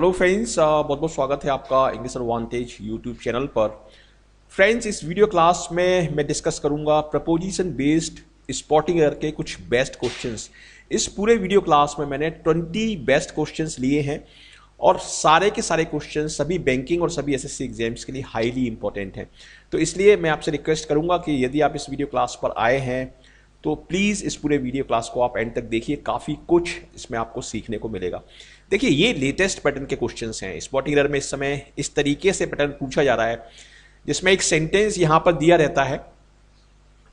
hello friends uh, बहुत बहुत स्वागत है आपका इंग्लिश एडवांटेज यूट्यूब चैनल पर फ्रेंड्स इस वीडियो क्लास में मैं डिस्कस करूंगा प्रपोजिशन बेस्ड स्पॉटिंग एयर के कुछ बेस्ट क्वेश्चंस इस पूरे वीडियो क्लास में मैंने 20 बेस्ट क्वेश्चंस लिए हैं और सारे के सारे क्वेश्चन सभी बैंकिंग और सभी एसएससी एग्जाम्स के लिए हाईली इंपॉर्टेंट हैं तो इसलिए मैं आपसे रिक्वेस्ट करूंगा कि यदि आप इस वीडियो क्लास पर आए हैं तो प्लीज़ इस पूरे वीडियो क्लास को आप एंड तक देखिए काफ़ी कुछ इसमें आपको सीखने को मिलेगा देखिए ये लेटेस्ट पैटर्न के क्वेश्चंस हैं स्पॉटिंग एरर में इस समय इस तरीके से पैटर्न पूछा जा रहा है जिसमें एक सेंटेंस यहाँ पर दिया रहता है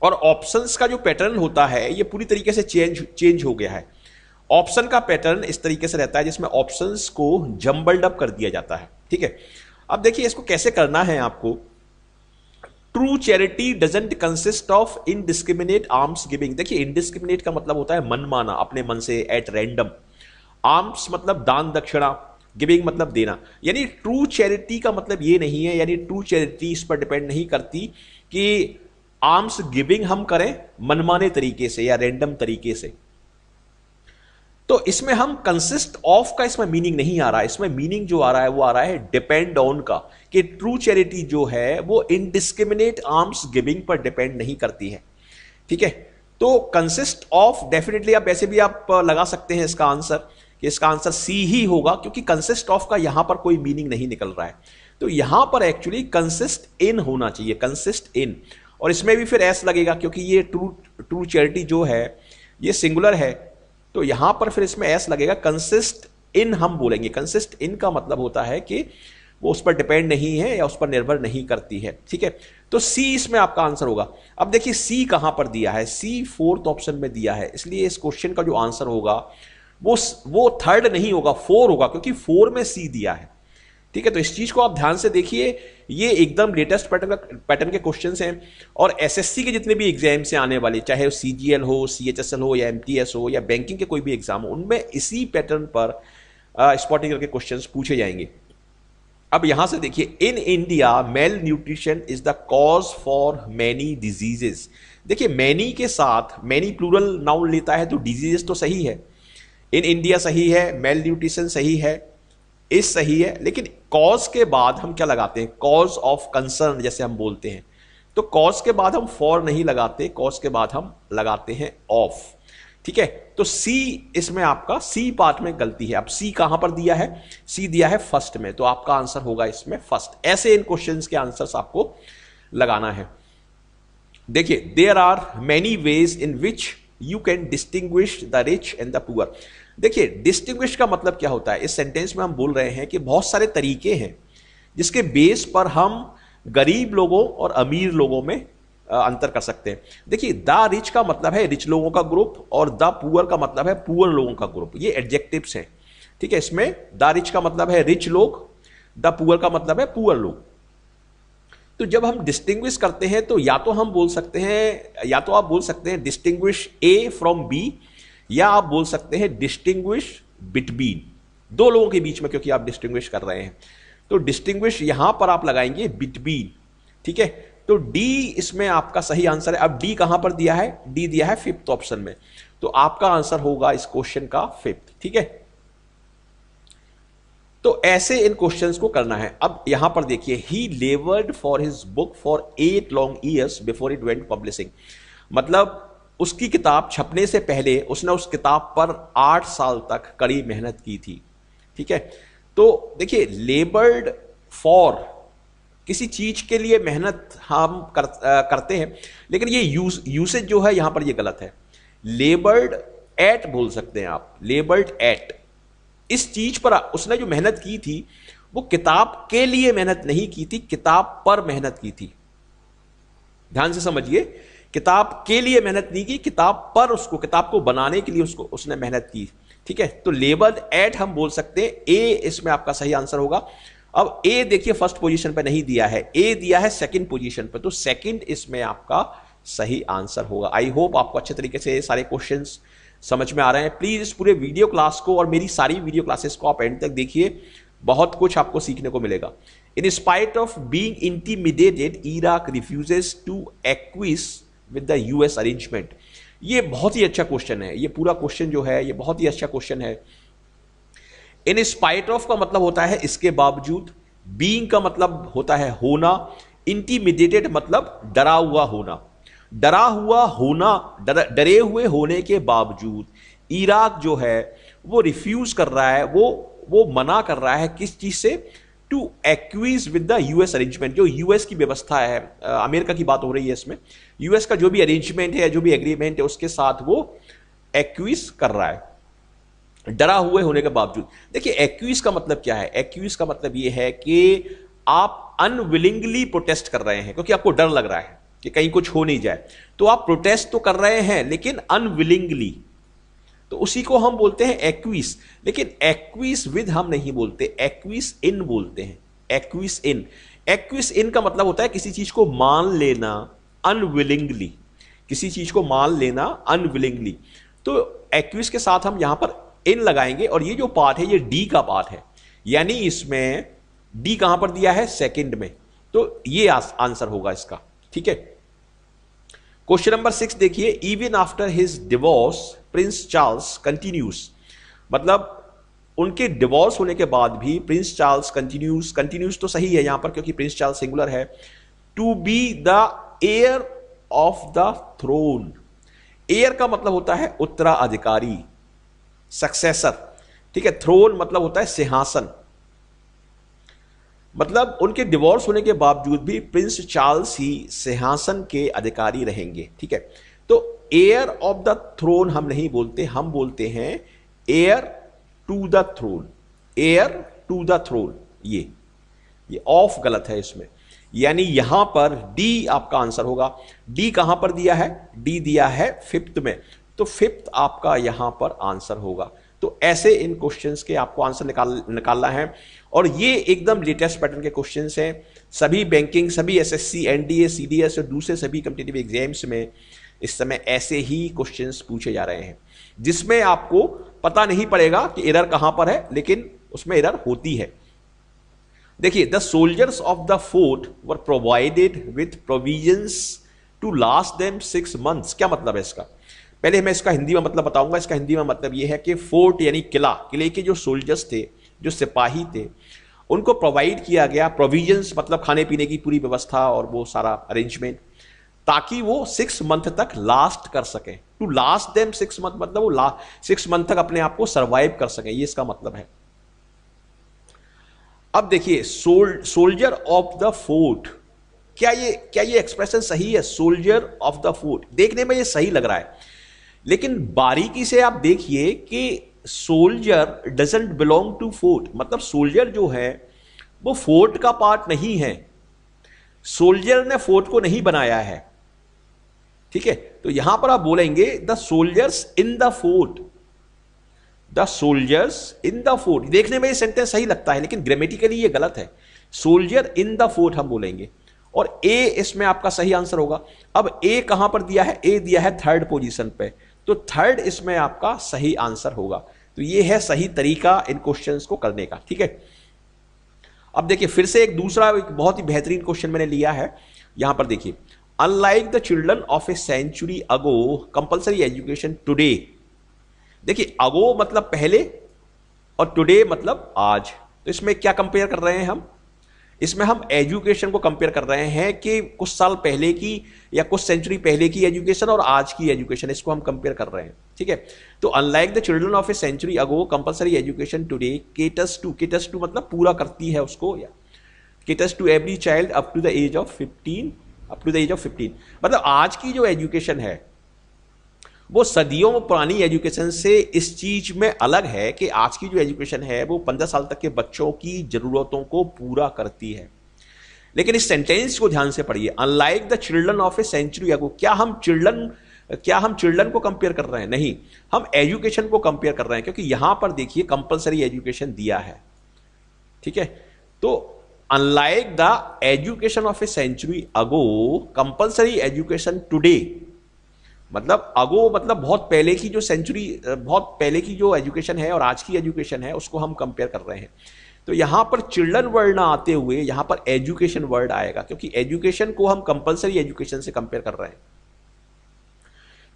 और ऑप्शंस का जो पैटर्न होता है ये पूरी तरीके से चेंज चेंज हो गया है ऑप्शन का पैटर्न इस तरीके से रहता है जिसमें ऑप्शंस को जम्बल्ड अप कर दिया जाता है ठीक है अब देखिए इसको कैसे करना है आपको true charity doesn't consist of indiscriminate alms giving देखिए इनडिस्क्रिमिनेट का मतलब होता है मनमाना अपने मन से एट रैंडम आर्म्स मतलब दान दक्षिणा गिविंग मतलब देना यानी ट्रू चैरिटी का मतलब ये नहीं है यानी ट्रू चैरिटी इस पर डिपेंड नहीं करती कि आर्म्स गिविंग हम करें मनमाने तरीके से या रेंडम तरीके से तो इसमें हम कंसिस्ट ऑफ का इसमें मीनिंग नहीं आ रहा है इसमें मीनिंग जो आ रहा है वो आ रहा है डिपेंड ऑन का कि ट्रू चैरिटी जो है वो इनडिस्क्रिमिनेट आर्म्स गिविंग पर डिपेंड नहीं करती है ठीक है तो कंसिस्ट ऑफ डेफिनेटली आप वैसे भी आप लगा सकते हैं इसका आंसर कि इसका आंसर सी ही होगा क्योंकि कंसिस्ट ऑफ का यहां पर कोई मीनिंग नहीं निकल रहा है तो यहां पर एक्चुअली कंसिस्ट इन होना चाहिए कंसिस्ट इन और इसमें भी फिर एस लगेगा क्योंकि ये ट्रू ट्रू चैरिटी जो है ये सिंगुलर है तो यहां पर फिर इसमें एस लगेगा कंसिस्ट इन हम बोलेंगे कंसिस्ट इन का मतलब होता है कि वो उस पर डिपेंड नहीं है या उस पर निर्भर नहीं करती है ठीक है तो सी इसमें आपका आंसर होगा अब देखिए सी कहां पर दिया है सी फोर्थ ऑप्शन में दिया है इसलिए इस क्वेश्चन का जो आंसर होगा वो वो थर्ड नहीं होगा फोर होगा क्योंकि फोर में सी दिया है ठीक है तो इस चीज को आप ध्यान से देखिए ये एकदम लेटेस्ट पैटर्न का पैटर्न के क्वेश्चन हैं और एसएससी के जितने भी एग्जाम से आने वाले चाहे वो सी हो सी हो या एम हो या बैंकिंग के कोई भी एग्जाम हो उनमें इसी पैटर्न पर स्पॉटिंग करके क्वेश्चन पूछे जाएंगे अब यहां से देखिए in India malnutrition is the cause for many diseases देखिए मैनी के साथ मैनी प्लूरल नाउन लेता है तो डिजीजेस तो सही है इन इंडिया सही है मेल न्यूट्रिशन सही है इस सही है लेकिन कॉज के बाद हम क्या लगाते हैं कॉज ऑफ कंसर्न जैसे हम बोलते हैं तो कॉज के बाद हम फॉर नहीं लगाते कॉज के बाद हम लगाते हैं ऑफ ठीक है तो सी इसमें आपका सी पार्ट में गलती है अब सी कहां पर दिया है सी दिया है फर्स्ट में तो आपका आंसर होगा इसमें फर्स्ट ऐसे इन क्वेश्चंस के आंसर्स आपको लगाना है देखिए there are many ways in which you can distinguish the rich and the poor देखिए डिस्टिंग्विश का मतलब क्या होता है इस सेंटेंस में हम बोल रहे हैं कि बहुत सारे तरीके हैं जिसके बेस पर हम गरीब लोगों और अमीर लोगों में अंतर कर सकते हैं देखिए द रिच का मतलब है रिच लोगों का ग्रुप और द पुअर का मतलब है पुअर लोगों का ग्रुप ये एडजेक्टिव्स हैं ठीक है इसमें द रिच का मतलब है रिच लोग द पुअर का मतलब है पुअर लोग तो जब हम डिस्टिंग्विश करते हैं तो या तो हम बोल सकते हैं या तो आप बोल सकते हैं डिस्टिंग्विश ए फ्रॉम बी या आप बोल सकते हैं डिस्टिंग्विश बिटवीन दो लोगों के बीच में क्योंकि आप डिस्टिंग्विश कर रहे हैं तो डिस्टिंग्विश यहां पर आप लगाएंगे बिटवीन ठीक है तो डी इसमें आपका सही आंसर है अब डी कहां पर दिया है डी दिया है फिफ्थ ऑप्शन में तो आपका आंसर होगा इस क्वेश्चन का फिफ्थ ठीक है तो ऐसे इन क्वेश्चंस को करना है अब यहां पर देखिए he laboured for his book for eight long years before it went publishing मतलब उसकी किताब छपने से पहले उसने उस किताब पर आठ साल तक कड़ी मेहनत की थी ठीक है तो देखिए लेबर्ड फॉर किसी चीज के लिए मेहनत हम कर, आ, करते हैं लेकिन ये यूज यूसेज जो है यहां पर ये गलत है लेबर्ड एट बोल सकते हैं आप लेबर्ड एट इस चीज पर उसने जो मेहनत की थी वो किताब के लिए मेहनत नहीं की थी किताब पर मेहनत की थी ध्यान से समझिए किताब के लिए मेहनत नहीं की किताब पर उसको किताब को बनाने के लिए उसको उसने मेहनत की ठीक है तो लेबर एट हम बोल सकते हैं ए इसमें आपका सही आंसर होगा अब ए देखिए फर्स्ट पोजीशन पर नहीं दिया है ए दिया है सेकंड पोजीशन पर तो सेकंड इसमें आपका सही आंसर होगा आई होप आपको अच्छे तरीके से सारे क्वेश्चंस समझ में आ रहे हैं प्लीज़ इस पूरे वीडियो क्लास को और मेरी सारी वीडियो क्लासेस को आप एंड तक देखिए बहुत कुछ आपको सीखने को मिलेगा in spite of being intimidated Iraq refuse to acquiesce with the US arrangement ये बहुत ही अच्छा क्वेश्चन है ये पूरा क्वेश्चन जो है ये बहुत ही अच्छा क्वेश्चन है इन स्पाइट ऑफ का मतलब होता है इसके बावजूद बींग का मतलब होता है होना इंटीमिडिएटेड मतलब डरा हुआ होना डरा हुआ होना डर, डरे हुए होने के बावजूद इराक जो है वो रिफ्यूज़ कर रहा है वो वो मना कर रहा है किस चीज़ से to acquiesce with the US arrangement जो यूएस की व्यवस्था है अमेरिका की बात हो रही है इसमें यूएस का जो भी अरेंजमेंट है जो भी एग्रीमेंट है उसके साथ वो एक्वीज कर रहा है डरा हुए होने के बावजूद देखिए एक्वीज का मतलब क्या है एक्वीज का मतलब ये है कि आप अनविलिंगली प्रोटेस्ट कर रहे हैं क्योंकि आपको डर लग रहा है कि कहीं कुछ हो नहीं जाए तो आप प्रोटेस्ट तो कर रहे हैं लेकिन अनविलिंगली तो उसी को हम बोलते हैं एक्विस लेकिन एक्विस विद हम नहीं बोलते एक्विस इन बोलते हैं एक्विस इन एक्विस इन का मतलब होता है किसी चीज को मान लेना अनविलिंगली किसी चीज को मान लेना अनविलिंगली तो एक्विस के साथ हम यहां पर इन लगाएंगे और ये जो पार्ट है ये डी का पार्ट है यानी इसमें डी कहां पर दिया है सेकंड में तो ये आंसर होगा इसका ठीक है क्वेश्चन नंबर सिक्स देखिए even after his divorce Prince Charles continues मतलब उनके डिवोर्स होने के बाद भी प्रिंस चार्ल्स कंटिन्यूस कंटिन्यूस तो सही है यहां पर क्योंकि प्रिंस चार्ल्स सिंगुलर है to be the heir of the throne heir का मतलब होता है उत्तराधिकारी सक्सेसर ठीक है थ्रोन मतलब होता है सिंहासन मतलब उनके डिवोर्स होने के बावजूद भी प्रिंस चार्ल्स ही सिंहासन के अधिकारी रहेंगे ठीक है तो एयर ऑफ द थ्रोन हम नहीं बोलते हम बोलते हैं heir to the throne heir to the throne ये ये ऑफ गलत है इसमें यानी यहां पर डी आपका आंसर होगा डी कहां पर दिया है डी दिया है फिफ्थ में तो फिफ्थ आपका यहां पर आंसर होगा तो ऐसे इन क्वेश्चंस के आपको आंसर निकाल निकालना है और ये एकदम लेटेस्ट पैटर्न के क्वेश्चंस हैं सभी बैंकिंग सभी एसएससी एनडीए सीडीएस और दूसरे सभी कम्पिटेटिव एग्जाम्स में इस समय ऐसे ही क्वेश्चंस पूछे जा रहे हैं जिसमें आपको पता नहीं पड़ेगा कि एरर कहां पर है लेकिन उसमें एरर होती है देखिए the soldiers of the fort were provided with provision to last them six months क्या मतलब है इसका पहले मैं इसका हिंदी में मतलब बताऊंगा इसका हिंदी में मतलब ये है कि फोर्ट यानी किला किले के जो सोल्जर्स थे जो सिपाही थे उनको प्रोवाइड किया गया प्रोविजंस मतलब खाने पीने की पूरी व्यवस्था और वो सारा अरेंजमेंट ताकि वो सिक्स मंथ तक लास्ट कर सकें to last them six month मतलब वो लास्ट सिक्स मंथ तक अपने आप को सर्वाइव कर सकें ये इसका मतलब है अब देखिए सोल सोल्जर ऑफ द फोर्ट क्या ये क्या ये एक्सप्रेशन सही है सोल्जर ऑफ द फोर्ट देखने में ये सही लग रहा है लेकिन बारीकी से आप देखिए कि soldier doesn't belong to fort मतलब सोल्जर जो है वो फोर्ट का पार्ट नहीं है सोल्जर ने फोर्ट को नहीं बनाया है ठीक है तो यहां पर आप बोलेंगे the soldiers in the fort the soldiers in the fort देखने में ये सेंटेंस सही लगता है लेकिन ग्रामेटिकली ये गलत है सोल्जर इन द फोर्ट हम बोलेंगे और ए इसमें आपका सही आंसर होगा अब ए कहां पर दिया है ए दिया है थर्ड पोजीशन पे तो थर्ड इसमें आपका सही आंसर होगा तो ये है सही तरीका इन क्वेश्चंस को करने का ठीक है अब देखिए फिर से एक दूसरा एक बहुत ही बेहतरीन क्वेश्चन मैंने लिया है यहां पर देखिए unlike the children of a century ago compulsory education today देखिए अगो मतलब पहले और टुडे मतलब आज तो इसमें क्या कंपेयर कर रहे हैं हम इसमें हम एजुकेशन को कंपेयर कर रहे हैं कि कुछ साल पहले की या कुछ सेंचुरी पहले की एजुकेशन और आज की एजुकेशन इसको हम कंपेयर कर रहे हैं ठीक है तो unlike the children of a century ago compulsory education today caters to caters to मतलब पूरा करती है उसको या caters to every child up to the age of fifteen up to the age of fifteen मतलब आज की जो एजुकेशन है वो सदियों पुरानी एजुकेशन से इस चीज़ में अलग है कि आज की जो एजुकेशन है वो पंद्रह साल तक के बच्चों की ज़रूरतों को पूरा करती है लेकिन इस सेंटेंस को ध्यान से पढ़िए unlike the children of a century ago क्या हम चिल्ड्रन क्या हम चिल्ड्रन को कंपेयर कर रहे हैं नहीं हम एजुकेशन को कंपेयर कर रहे हैं क्योंकि यहां पर देखिए कंपलसरी एजुकेशन दिया है ठीक है तो unlike the education of a century ago compulsory education today मतलब अगो मतलब बहुत पहले की जो सेंचुरी बहुत पहले की जो एजुकेशन है और आज की एजुकेशन है उसको हम कंपेयर कर रहे हैं तो यहाँ पर चिल्ड्रन वर्ड ना आते हुए यहाँ पर एजुकेशन वर्ड आएगा क्योंकि एजुकेशन को हम कंपलसरी एजुकेशन से कंपेयर कर रहे हैं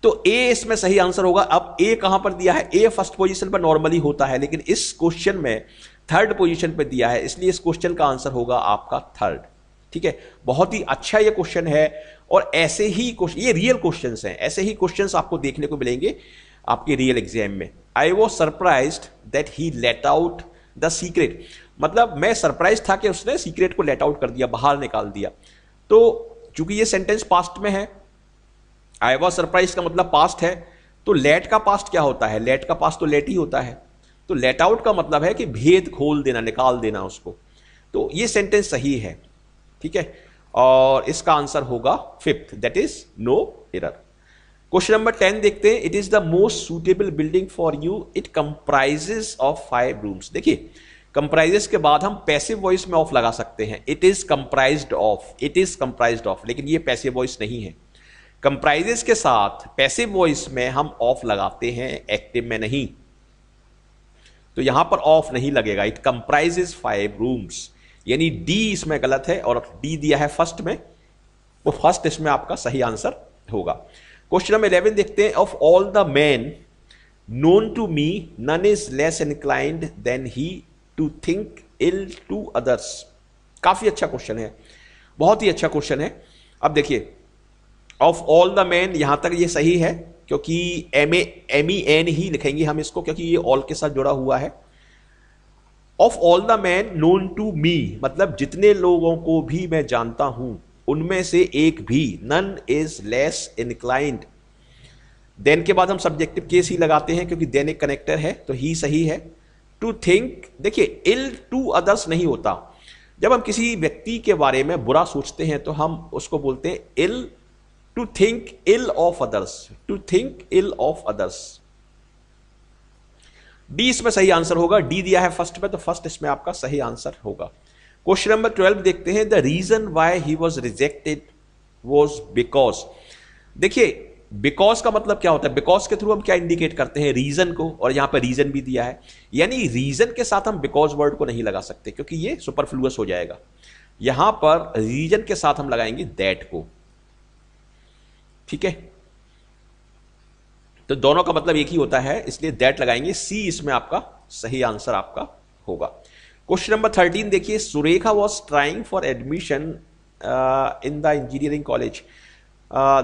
तो ए इसमें सही आंसर होगा अब ए कहां पर दिया है ए फर्स्ट पोजीशन पर नॉर्मली होता है लेकिन इस क्वेश्चन में थर्ड पोजीशन पर दिया है इसलिए इस क्वेश्चन का आंसर होगा आपका थर्ड ठीक है बहुत ही अच्छा ये क्वेश्चन है और ऐसे ही क्वेश्चन ये रियल क्वेश्चन हैं ऐसे ही क्वेश्चन आपको देखने को मिलेंगे आपके रियल एग्जाम में I was surprise that he let out the secret मतलब मैं सरप्राइज था कि उसने सीक्रेट को लेट आउट कर दिया बाहर निकाल दिया तो चूंकि ये सेंटेंस पास्ट में है आई वॉज सरप्राइज का मतलब पास्ट है तो लेट का पास्ट क्या होता है लेट का पास्ट तो लेट ही होता है तो लेट आउट का मतलब है कि भेद खोल देना निकाल देना उसको तो ये सेंटेंस सही है ठीक है और इसका आंसर होगा fifth that is no error question number ten देखते हैं it is the most suitable building for you it comprises of five rooms देखिए कंप्राइजेस के बाद हम पैसिव वॉइस में ऑफ लगा सकते हैं it is comprise of it is comprise of लेकिन ये पैसिव वॉइस नहीं है कंप्राइजेस के साथ पैसिव वॉइस में हम ऑफ लगाते हैं एक्टिव में नहीं तो यहां पर ऑफ नहीं लगेगा इट कंप्राइजेस फाइव रूम्स यानी डी इसमें गलत है और डी दिया है फर्स्ट में वो फर्स्ट इसमें आपका सही आंसर होगा क्वेश्चन नंबर इलेवन देखते हैं of all the man known to me none is less inclined than he to think ill to others काफी अच्छा क्वेश्चन है बहुत ही अच्छा क्वेश्चन है अब देखिए ऑफ ऑल द मैन यहां तक ये सही है क्योंकि M A M E N ही लिखेंगे हम इसको क्योंकि ये ऑल के साथ जुड़ा हुआ है of all the man known to me मतलब जितने लोगों को भी मैं जानता हूं उनमें से एक भी none is less inclined than के बाद हम सब्जेक्टिव केस ही लगाते हैं क्योंकि देन एक कनेक्टर है तो ही सही है टू थिंक देखिए इल टू अदर्स नहीं होता जब हम किसी व्यक्ति के बारे में बुरा सोचते हैं तो हम उसको बोलते हैं ill to think ill of others to think ill of others D इसमें सही आंसर होगा डी दिया है फर्स्ट में तो फर्स्ट इसमें आपका सही आंसर होगा क्वेश्चन नंबर ट्वेल्व देखते हैं the reason why he was rejected was because देखिए बिकॉज का मतलब क्या होता है बिकॉज के थ्रू हम क्या इंडिकेट करते हैं रीजन को और यहां पर रीजन भी दिया है यानी रीजन के साथ हम बिकॉज वर्ड को नहीं लगा सकते क्योंकि ये सुपरफ्लूस हो जाएगा यहां पर रीजन के साथ हम लगाएंगे दैट को ठीक है तो दोनों का मतलब एक ही होता है इसलिए दैट लगाएंगे सी इसमें आपका सही आंसर आपका होगा क्वेश्चन नंबर थर्टीन देखिए Surekha was trying for admission in the engineering college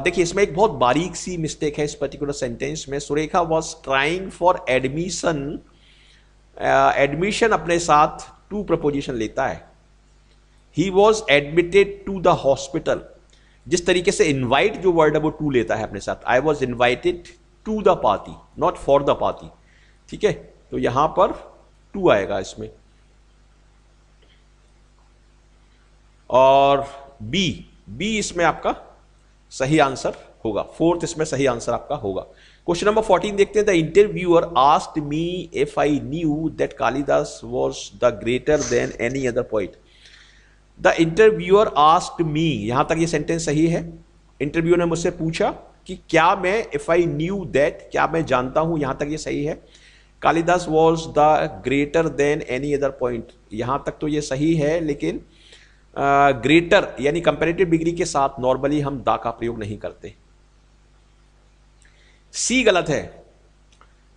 देखिए इसमें एक बहुत बारीक सी मिस्टेक है इस पर्टिकुलर सेंटेंस में Surekha was trying for admission admission अपने साथ टू प्रपोजिशन लेता है he was admitted to the hospital जिस तरीके से इन्वाइट जो वर्ड है वो टू लेता है अपने साथ I was invited to the party not for the party ठीक है तो यहां पर टू आएगा इसमें और बी बी इसमें आपका सही आंसर होगा फोर्थ इसमें सही आंसर आपका होगा क्वेश्चन नंबर फोर्टीन देखते हैं the interviewer asked me if I knew that Kalidas was the greater than any other poet the interviewer asked me यहां तक ये सेंटेंस सही है इंटरव्यू ने मुझसे पूछा कि क्या मैं इफ आई न्यू दैट क्या मैं जानता हूं यहां तक ये सही है Kalidas was the greater than any other poet यहां तक तो ये सही है लेकिन ग्रेटर uh, यानी कंपेरेटिव डिग्री के साथ नॉर्मली हम दा का प्रयोग नहीं करते सी गलत है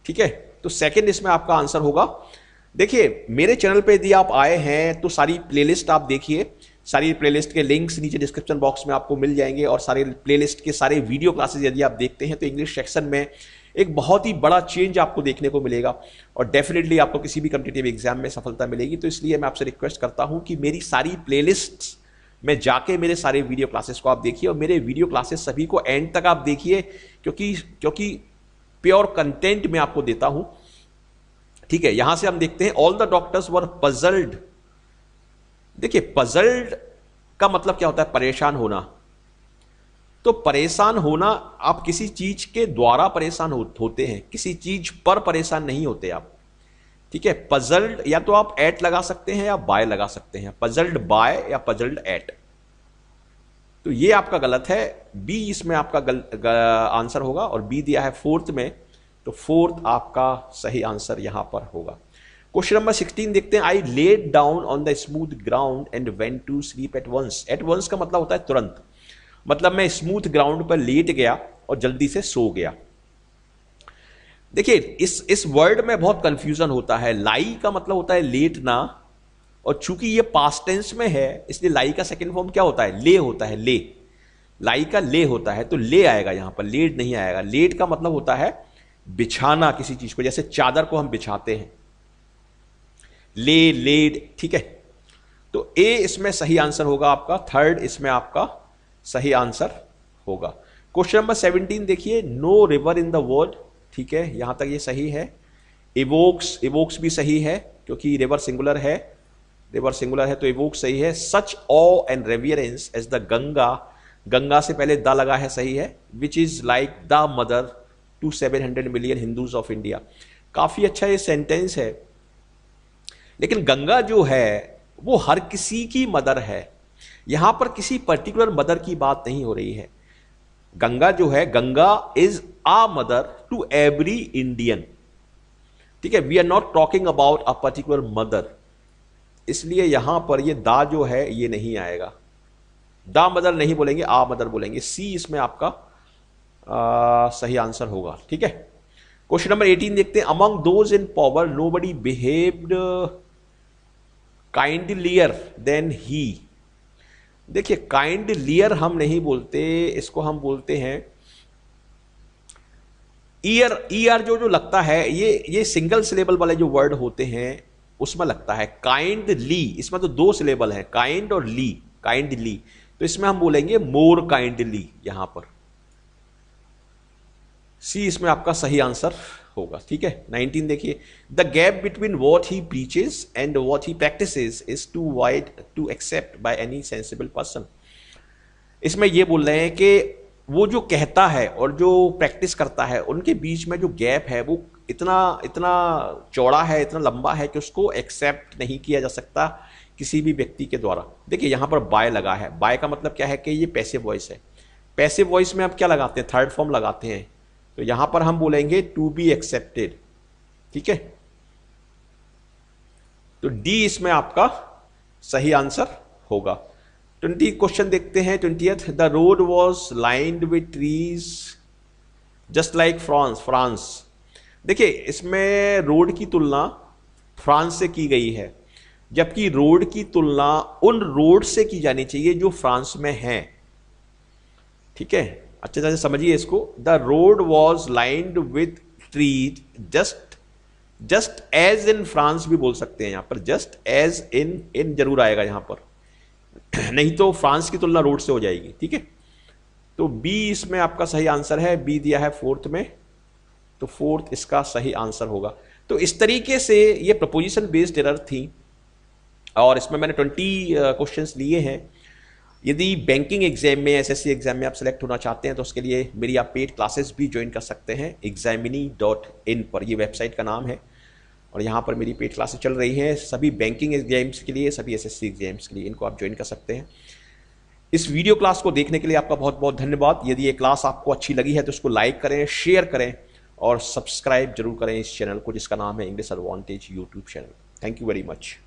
ठीक है तो सेकेंड इसमें आपका आंसर होगा देखिए मेरे चैनल पे यदि आप आए हैं तो सारी प्लेलिस्ट आप देखिए सारी प्लेलिस्ट के लिंक्स नीचे डिस्क्रिप्शन बॉक्स में आपको मिल जाएंगे और सारे प्लेलिस्ट के सारे वीडियो क्लासेस यदि आप देखते हैं तो इंग्लिश सेक्शन में एक बहुत ही बड़ा चेंज आपको देखने को मिलेगा और डेफिनेटली आपको किसी भी कम्पिटेटिव एग्जाम में सफलता मिलेगी तो इसलिए मैं आपसे रिक्वेस्ट करता हूँ कि मेरी सारी प्लेलिस्ट में जाके मेरे सारे वीडियो क्लासेस को आप देखिए और मेरे वीडियो क्लासेस सभी को एंड तक आप देखिए क्योंकि क्योंकि प्योर कंटेंट मैं आपको देता हूँ ठीक है यहाँ से हम देखते हैं all the doctors were puzzled देखिए पजल्ड का मतलब क्या होता है परेशान होना तो परेशान होना आप किसी चीज के द्वारा परेशान होते हैं किसी चीज पर परेशान नहीं होते आप ठीक है पजल्ड या तो आप एट लगा सकते हैं या बाय लगा सकते हैं पजल्ड बाय या पजल्ड एट तो ये आपका गलत है बी इसमें आपका गल, ग, आंसर होगा और बी दिया है फोर्थ में तो फोर्थ आपका सही आंसर यहां पर होगा क्वेश्चन नंबर सिक्सटीन देखते हैं I laid down on the smooth ground and went to sleep at once at once का मतलब होता है तुरंत मतलब मैं स्मूथ ग्राउंड पर लेट गया और जल्दी से सो गया देखिए इस इस वर्ड में बहुत कंफ्यूजन होता है लाई का मतलब होता है लेट ना और चूंकि ये पास्ट टेंस में है इसलिए लाई का सेकेंड फॉर्म क्या होता है ले होता है ले लाई का ले होता है तो ले आएगा यहां पर लेट नहीं आएगा लेट का मतलब होता है बिछाना किसी चीज़ को जैसे चादर को हम बिछाते हैं ले लेड ठीक है तो ए इसमें सही आंसर होगा आपका थर्ड इसमें आपका सही आंसर होगा क्वेश्चन नंबर सेवनटीन देखिए no river in the world ठीक है यहां तक ये सही है इवोक्स इवोक्स भी सही है क्योंकि रिवर सिंगुलर है रिवर सिंगुलर है तो इवोक्स सही है such awe and reverence as the Ganga Ganga से पहले द लगा है सही है which is like the mother to seven hundred million Hindus of India काफ़ी अच्छा ये सेंटेंस है लेकिन गंगा जो है वो हर किसी की मदर है यहाँ पर किसी पर्टिकुलर मदर की बात नहीं हो रही है गंगा जो है Ganga is a mother to every Indian ठीक है we are not talking about a particular mother इसलिए यहां पर ये दा जो है ये नहीं आएगा दा मदर नहीं बोलेंगे आ मदर बोलेंगे सी इसमें आपका आ, सही आंसर होगा ठीक है क्वेश्चन नंबर 18 देखते हैं among those in power nobody behaved kindlier than he देखिए काइंडलियर हम नहीं बोलते इसको हम बोलते हैं ईयर ईयर जो जो लगता है ये ये सिंगल सिलेबल वाले जो वर्ड होते हैं उसमें लगता है काइंड ली इसमें तो दो सिलेबल है काइंड और ली काइंड ली तो इसमें हम बोलेंगे मोर काइंडली यहां पर सी इसमें आपका सही आंसर होगा ठीक है 19 देखिए the gap between what he preaches and what he practise is too wide to accept by any sensible person इसमें यह बोल रहे हैं कि वो जो कहता है और जो प्रैक्टिस करता है उनके बीच में जो गैप है वो इतना इतना चौड़ा है इतना लंबा है कि उसको एक्सेप्ट नहीं किया जा सकता किसी भी व्यक्ति के द्वारा देखिए यहाँ पर बाय लगा है बाय का मतलब क्या है कि ये पैसे वॉइस है पैसे वॉइस में आप क्या लगाते हैं थर्ड फॉर्म लगाते हैं तो यहां पर हम बोलेंगे टू बी एक्सेप्टेड ठीक है तो डी इसमें आपका सही आंसर होगा ट्वेंटी क्वेश्चन देखते हैं twenty the road was lined with trees just like France France देखिए इसमें रोड की तुलना फ्रांस से की गई है जबकि रोड की तुलना उन रोड से की जानी चाहिए जो फ्रांस में है ठीक है अच्छे तरह से समझिए इसको the road was lined with trees just just as in France भी बोल सकते हैं यहाँ पर जस्ट एज इन इन जरूर आएगा यहाँ पर नहीं तो फ्रांस की तुलना रोड से हो जाएगी ठीक है तो बी इसमें आपका सही आंसर है बी दिया है फोर्थ में तो फोर्थ इसका सही आंसर होगा तो इस तरीके से ये प्रपोजिशन बेस्ड एरर थी और इसमें मैंने ट्वेंटी क्वेश्चंस uh, लिए हैं यदि बैंकिंग एग्जाम में एसएससी एग्जाम में आप सेलेक्ट होना चाहते हैं तो उसके लिए मेरी आप पेड क्लासेस भी ज्वाइन कर सकते हैं एग्जामिनी डॉट इन पर ये वेबसाइट का नाम है और यहाँ पर मेरी पेड क्लासेस चल रही हैं सभी बैंकिंग एग्जाम्स के लिए सभी एस एग्जाम्स के लिए इनको आप ज्वाइन कर सकते हैं इस वीडियो क्लास को देखने के लिए आपका बहुत बहुत धन्यवाद यदि ये क्लास आपको अच्छी लगी है तो उसको लाइक करें शेयर करें और सब्सक्राइब जरूर करें इस चैनल को जिसका नाम है English advantage YouTube channel thank you very much